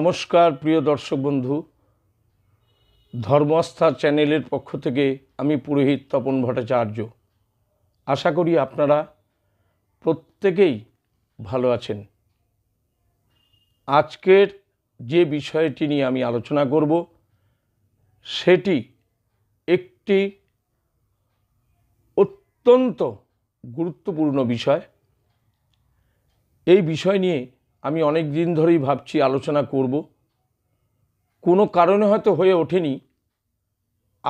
নমস্কার প্রিয় দর্শক বন্ধু ধর্মস্থা চ্যানেলের পক্ষ থেকে আমি পুরোহিত তপন ভট্টাচার্য আশা করি আপনারা প্রত্যেকেই ভালো আছেন আজকের যে বিষয়টি নিয়ে আমি আলোচনা করব সেটি একটি অত্যন্ত গুরুত্বপূর্ণ বিষয় এই বিষয় নিয়ে আমি অনেক দিন ধরেই ভাবছি আলোচনা করব কোনো কারণে হয়তো হয়ে ওঠেনি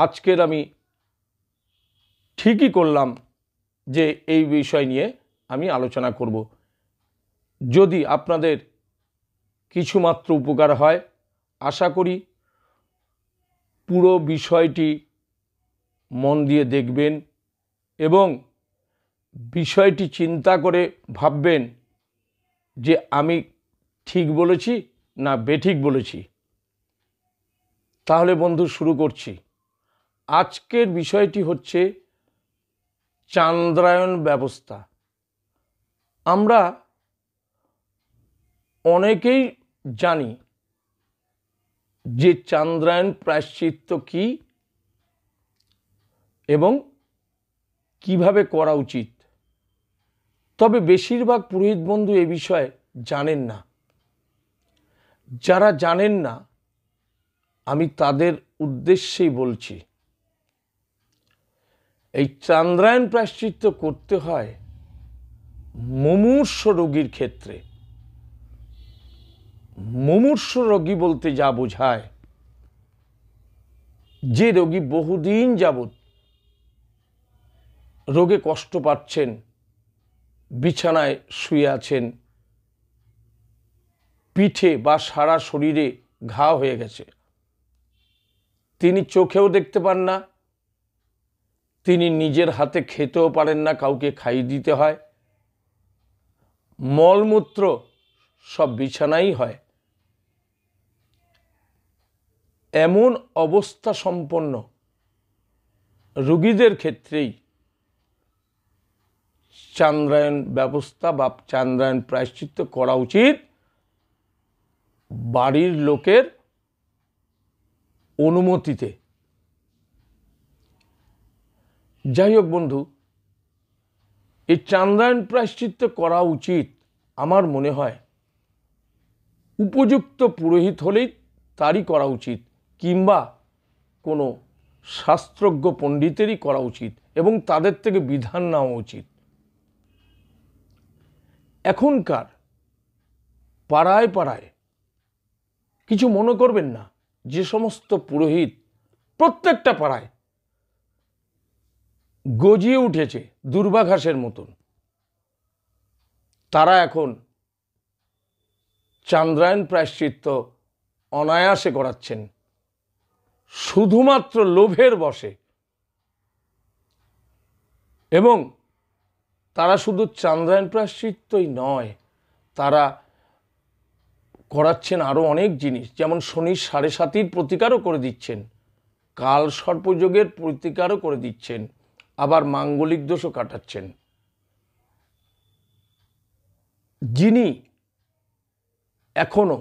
আজকের আমি ঠিকই করলাম যে এই বিষয় নিয়ে আমি আলোচনা করব যদি আপনাদের কিছুমাত্র উপকার হয় আশা করি পুরো বিষয়টি মন দিয়ে দেখবেন এবং বিষয়টি চিন্তা করে ভাববেন যে আমি ঠিক বলেছি না বেঠিক বলেছি তাহলে বন্ধু শুরু করছি আজকের বিষয়টি হচ্ছে চান্দ্রায়ণ ব্যবস্থা আমরা অনেকেই জানি যে চান্দ্রায়ণ প্রায়শ্চিত্ত কি এবং কিভাবে করা উচিত তবে বেশিরভাগ পুরোহিত বন্ধু এ বিষয়ে জানেন না যারা জানেন না আমি তাদের উদ্দেশ্যেই বলছি এই চান্দ্রায়ণ প্রাশ্চিত্য করতে হয় মুমূর্ষ রোগীর ক্ষেত্রে মুমূর্ষ রোগী বলতে যা বোঝায় যে রোগী বহুদিন যাবৎ রোগে কষ্ট পাচ্ছেন বিছানায় শুয়ে আছেন পিঠে বা সারা শরীরে ঘা হয়ে গেছে তিনি চোখেও দেখতে পান না তিনি নিজের হাতে খেতেও পারেন না কাউকে খাইয়ে দিতে হয় মলমূত্র সব বিছানাই হয় এমন অবস্থা সম্পন্ন রুগীদের ক্ষেত্রেই চান্দ্রায়ণ ব্যবস্থা বা চান্দ্রায়ণ প্রায়শ্চিত্ত করা উচিত বাড়ির লোকের অনুমতিতে যাই হোক বন্ধু এই চান্দ্রায়ণ প্রায়শ্চিত্ত করা উচিত আমার মনে হয় উপযুক্ত পুরোহিত হলেই তারই করা উচিত কিংবা কোনো শাস্ত্রজ্ঞ পণ্ডিতেরই করা উচিত এবং তাদের থেকে বিধান নেওয়া উচিত এখনকার পাড়ায় পাড়ায় কিছু মনে করবেন না যে সমস্ত পুরোহিত প্রত্যেকটা পাড়ায় গজিয়ে উঠেছে দুর্বাঘাসের মতন তারা এখন চান্দ্রায়ণ প্রায়শ্চিত্ত অনায়াসে করাচ্ছেন শুধুমাত্র লোভের বসে এবং তারা শুধু চান্দ্রায়ণ প্রাশ্চিত্যই নয় তারা করাচ্ছেন আরও অনেক জিনিস যেমন শনি সাড়ে সাতির প্রতিকারও করে দিচ্ছেন কাল সর্পযোগের প্রতিকারও করে দিচ্ছেন আবার মাঙ্গলিক দোষও কাটাচ্ছেন যিনি এখনও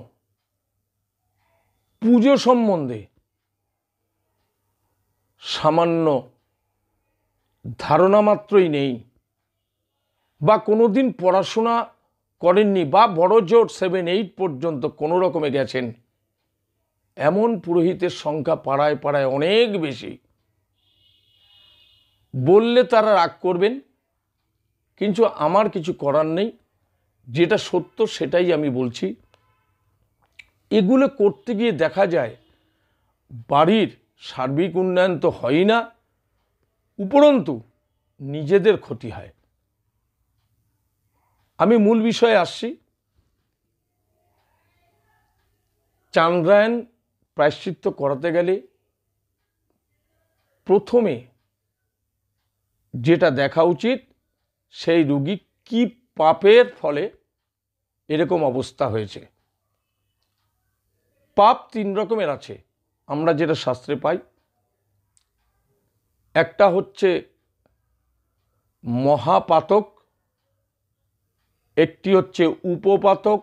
পুজো সম্বন্ধে সামান্য ধারণা মাত্রই নেই বা কোনো দিন পড়াশোনা করেননি বা বড় জোর সেভেন এইট পর্যন্ত কোনো রকমে গেছেন এমন পুরোহিতের সংখ্যা পাড়ায় পাড়ায় অনেক বেশি বললে তারা রাগ করবেন কিন্তু আমার কিছু করার নেই যেটা সত্য সেটাই আমি বলছি এগুলো করতে গিয়ে দেখা যায় বাড়ির সার্বিক উন্নয়ন তো হয়ই না উপরন্তু নিজেদের ক্ষতি হয় আমি মূল বিষয়ে আসছি চান্দ্রায়ণ প্রায়শ্চিত্ত করাতে গেলে প্রথমে যেটা দেখা উচিত সেই রুগী কি পাপের ফলে এরকম অবস্থা হয়েছে পাপ তিন রকমের আছে আমরা যেটা শাস্ত্রে পাই একটা হচ্ছে মহাপাতক একটি হচ্ছে উপপাতক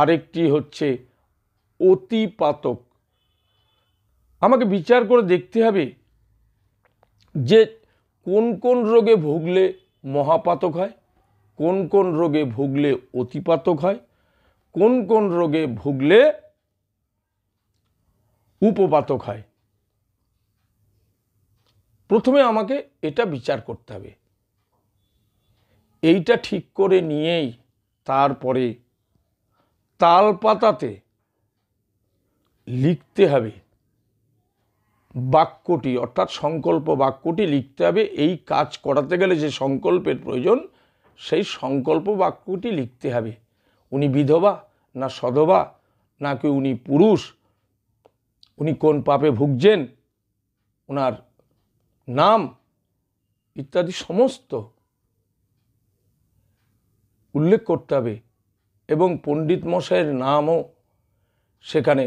আরেকটি হচ্ছে অতিপাতক আমাকে বিচার করে দেখতে হবে যে কোন কোন রোগে ভুগলে মহাপাতক হয় কোন কোন রোগে ভুগলে অতিপাতক হয় কোন কোন রোগে ভুগলে উপপাতক হয় প্রথমে আমাকে এটা বিচার করতে হবে এইটা ঠিক করে নিয়েই তারপরে তাল পাতাতে লিখতে হবে বাক্যটি অর্থাৎ সংকল্প বাক্যটি লিখতে হবে এই কাজ করাতে গেলে যে সংকল্পের প্রয়োজন সেই সংকল্প বাক্যটি লিখতে হবে উনি বিধবা না সধবা না কি উনি পুরুষ উনি কোন পাপে ভুগছেন ওনার নাম ইত্যাদি সমস্ত উল্লেখ করতে হবে এবং পণ্ডিত মশাইয়ের নামও সেখানে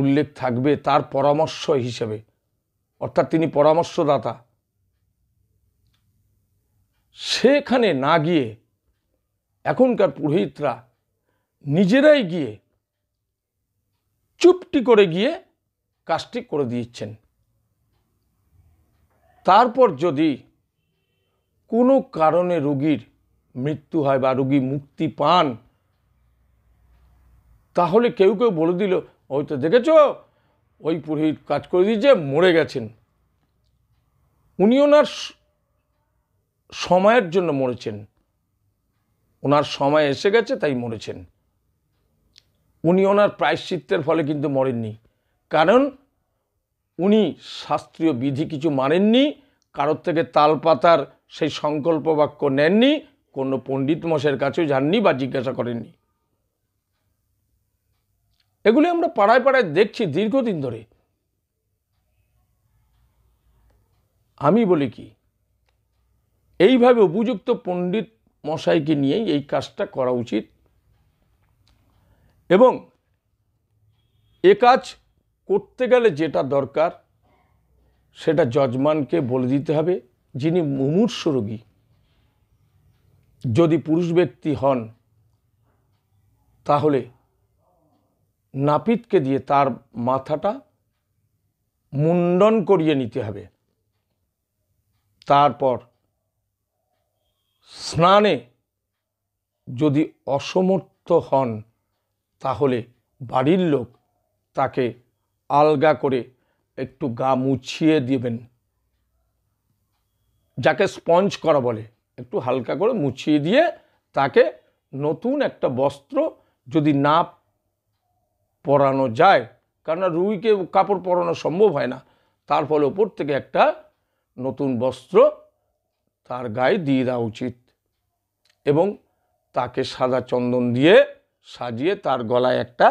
উল্লেখ থাকবে তার পরামর্শ হিসেবে অর্থাৎ তিনি পরামর্শদাতা সেখানে না গিয়ে এখনকার পুরোহিতরা নিজেরাই গিয়ে চুপটি করে গিয়ে কাজটি করে দিয়েছেন তারপর যদি কোনো কারণে রুগীর মৃত্যু হয় বা রুগী মুক্তি পান তাহলে কেউ কেউ বলে দিল ওই তো দেখেছ ওই পুরোহিত কাজ করে দিয়েছে মরে গেছেন উনি ওনার সময়ের জন্য মরেছেন ওনার সময় এসে গেছে তাই মরেছেন উনি ওনার প্রায়শ্চিত্তের ফলে কিন্তু মরেননি কারণ উনি শাস্ত্রীয় বিধি কিছু মানেননি কারোর থেকে তালপাতার সেই সংকল্প বাক্য নেননি কোনো পণ্ডিত মশের কাছেও যাননি বা জিজ্ঞাসা করেননি এগুলি আমরা পাড়ায় পাড়ায় দেখছি দীর্ঘদিন ধরে আমি বলি কি এইভাবে উপযুক্ত পণ্ডিত মশাইকে নিয়েই এই কাজটা করা উচিত এবং এ কাজ করতে গেলে যেটা দরকার সেটা যজমানকে বলে দিতে হবে যিনি মুমূর্ষ রোগী যদি পুরুষ ব্যক্তি হন তাহলে নাপিতকে দিয়ে তার মাথাটা মুন্ডন করিয়ে নিতে হবে তারপর স্নানে যদি অসমর্থ হন তাহলে বাড়ির লোক তাকে আলগা করে একটু গা মুছিয়ে দেবেন যাকে স্পঞ্জ করা বলে একটু হালকা করে মুছিয়ে দিয়ে তাকে নতুন একটা বস্ত্র যদি না পরানো যায় কেননা রুইকে কাপড় পরানো সম্ভব হয় না তার ফলে ওপর থেকে একটা নতুন বস্ত্র তার গায়ে দিয়ে দেওয়া উচিত এবং তাকে সাদা চন্দন দিয়ে সাজিয়ে তার গলায় একটা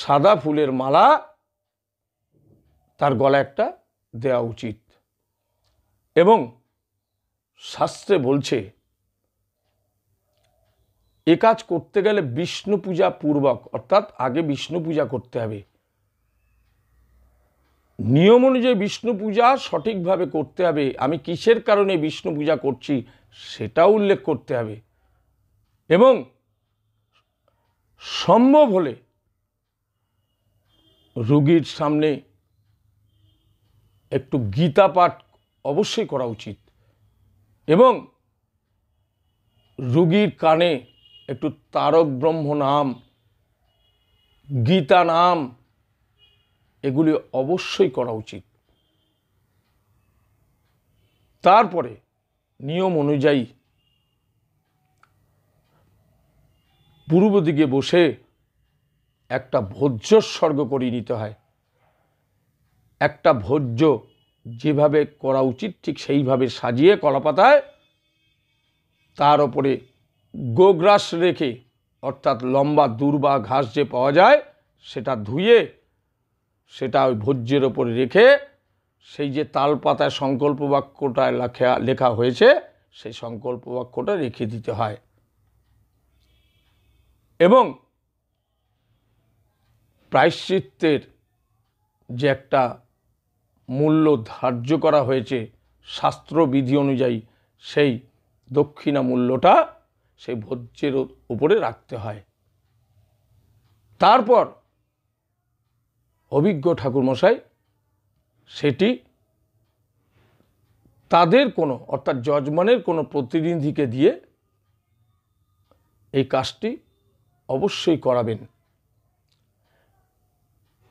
সাদা ফুলের মালা তার গলায় একটা দেওয়া উচিত এবং শাস্ত্রে বলছে এ কাজ করতে গেলে বিষ্ণু পূজা পূর্বক অর্থাৎ আগে বিষ্ণু পূজা করতে হবে নিয়ম অনুযায়ী বিষ্ণু পূজা সঠিকভাবে করতে হবে আমি কিসের কারণে বিষ্ণু পূজা করছি সেটা উল্লেখ করতে হবে এবং সম্ভব হলে রুগীর সামনে একটু গীতা পাঠ অবশ্যই করা উচিত এবং রুগীর কানে একটু তারক ব্রহ্ম নাম গীতা নাম এগুলি অবশ্যই করা উচিত তারপরে নিয়ম অনুযায়ী পূর্ব দিকে বসে একটা স্বর্গ করিয়ে নিতে হয় একটা ভোজ্য যেভাবে করা উচিত ঠিক সেইভাবে সাজিয়ে কলাপাতায় তার ওপরে গোগ্রাস রেখে অর্থাৎ লম্বা দূর্বা ঘাস যে পাওয়া যায় সেটা ধুয়ে সেটা ওই ভোজ্যের ওপরে রেখে সেই যে তাল পাতায় সংকল্প বাক্যটায় লেখা লেখা হয়েছে সেই সংকল্প বাক্যটা রেখে দিতে হয় এবং প্রায়শ্চিত্তের যে একটা মূল্য ধার্য করা হয়েছে শাস্ত্রবিধি অনুযায়ী সেই দক্ষিণা মূল্যটা সেই ভোজ্যের উপরে রাখতে হয় তারপর অভিজ্ঞ ঠাকুরমশাই সেটি তাদের কোনো অর্থাৎ যজমানের কোনো প্রতিনিধিকে দিয়ে এই কাজটি অবশ্যই করাবেন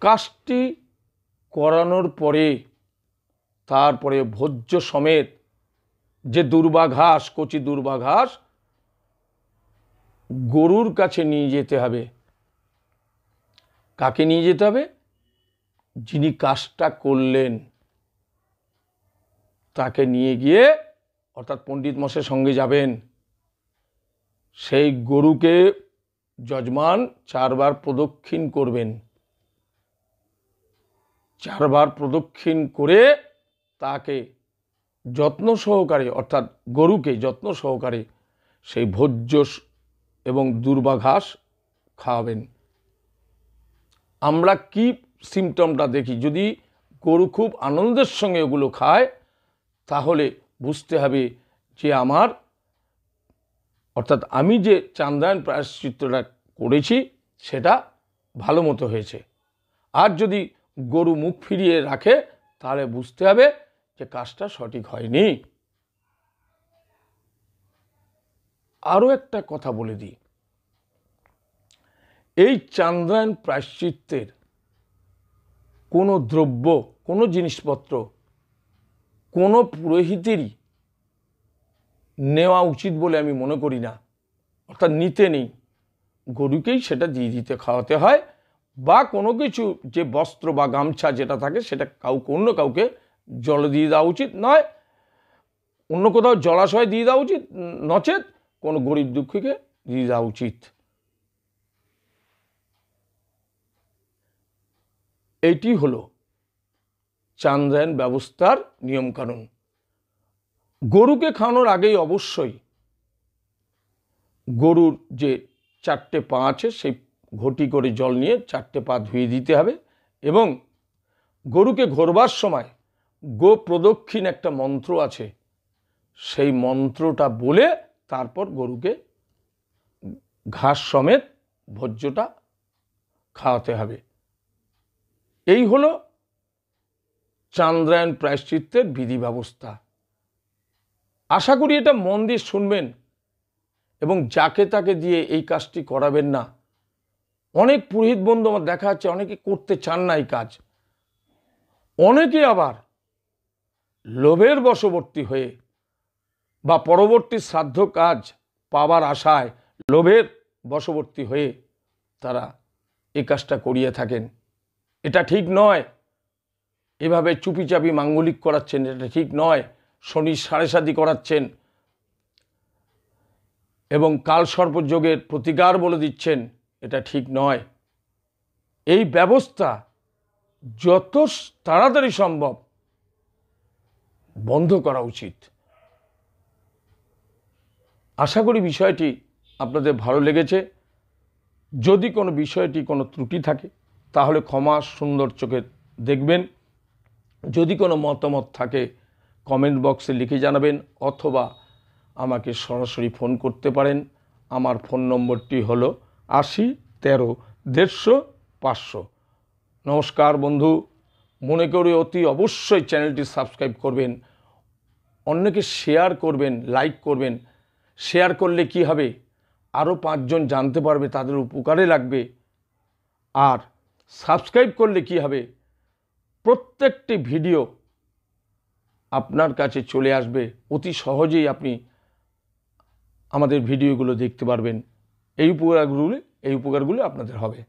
কাজটি করানোর পরে তারপরে ভোজ্য সমেত যে দুর্বাঘাস কচি দুর্বাঘাস গরুর কাছে নিয়ে যেতে হবে কাকে নিয়ে যেতে হবে যিনি কাজটা করলেন তাকে নিয়ে গিয়ে অর্থাৎ পণ্ডিত মশের সঙ্গে যাবেন সেই গরুকে যজমান চারবার প্রদক্ষিণ করবেন চারবার প্রদক্ষিণ করে তাকে যত্ন সহকারে অর্থাৎ গরুকে যত্ন সহকারে সেই ভোজ্য এবং দুর্বা ঘাস খাওয়াবেন আমরা কি সিমটমটা দেখি যদি গরু খুব আনন্দের সঙ্গে ওগুলো খায় তাহলে বুঝতে হবে যে আমার অর্থাৎ আমি যে চান্দায়ন প্রায়শ্চিত্রটা করেছি সেটা ভালো মতো হয়েছে আর যদি গরু মুখ ফিরিয়ে রাখে তাহলে বুঝতে হবে যে কাজটা সঠিক হয়নি আরও একটা কথা বলে দিই এই চান্দ্রায়ণ প্রায়শ্চিত্তের কোনো দ্রব্য কোনো জিনিসপত্র কোনো পুরোহিতেরই নেওয়া উচিত বলে আমি মনে করি না অর্থাৎ নিতে নেই গরুকেই সেটা দিয়ে দিতে খাওয়াতে হয় বা কোনো কিছু যে বস্ত্র বা গামছা যেটা থাকে সেটা কাউকে অন্য কাউকে জল দিয়ে দেওয়া উচিত নয় অন্য কোথাও জলাশয় দিয়ে দেওয়া উচিত নচেত কোনো গরিব দুঃখীকে দিয়ে দেওয়া উচিত এইটি হলো চান্দ্রায়ণ ব্যবস্থার নিয়মকানুন গরুকে খাওয়ানোর আগেই অবশ্যই গরুর যে চারটে পা আছে সেই ঘটি করে জল নিয়ে চারটে পা ধুয়ে দিতে হবে এবং গরুকে ঘোরবার সময় গো প্রদক্ষিণ একটা মন্ত্র আছে সেই মন্ত্রটা বলে তারপর গরুকে ঘাস সমেত ভোজ্যটা খাওয়াতে হবে এই হলো চান্দ্রায়ণ প্রায়শ্চিত্তের বিধি ব্যবস্থা আশা করি এটা মন দিয়ে শুনবেন এবং যাকে তাকে দিয়ে এই কাজটি করাবেন না অনেক পুরোহিত বন্ধু আমার দেখা যাচ্ছে অনেকে করতে চান না এই কাজ অনেকে আবার লোভের বশবর্তী হয়ে বা পরবর্তী শ্রাদ্ধ কাজ পাওয়ার আশায় লোভের বশবর্তী হয়ে তারা এ কাজটা করিয়ে থাকেন এটা ঠিক নয় এভাবে চুপিচাপি মাঙ্গলিক করাচ্ছেন এটা ঠিক নয় শনি সাড়ে সাদি করাচ্ছেন এবং কাল সর্পযোগের প্রতিকার বলে দিচ্ছেন এটা ঠিক নয় এই ব্যবস্থা যত তাড়াতাড়ি সম্ভব বন্ধ করা উচিত আশা করি বিষয়টি আপনাদের ভালো লেগেছে যদি কোনো বিষয়টি কোনো ত্রুটি থাকে তাহলে ক্ষমা সুন্দর চোখে দেখবেন যদি কোনো মতামত থাকে কমেন্ট বক্সে লিখে জানাবেন অথবা আমাকে সরাসরি ফোন করতে পারেন আমার ফোন নম্বরটি হলো আশি তেরো দেড়শো পাঁচশো নমস্কার বন্ধু মনে করি অতি অবশ্যই চ্যানেলটি সাবস্ক্রাইব করবেন অন্যকে শেয়ার করবেন লাইক করবেন শেয়ার করলে কি হবে আরও পাঁচজন জানতে পারবে তাদের উপকারে লাগবে আর সাবস্ক্রাইব করলে কি হবে প্রত্যেকটি ভিডিও আপনার কাছে চলে আসবে অতি সহজেই আপনি আমাদের ভিডিওগুলো দেখতে পারবেন এই উপকারগুলি এই উপকারগুলি আপনাদের হবে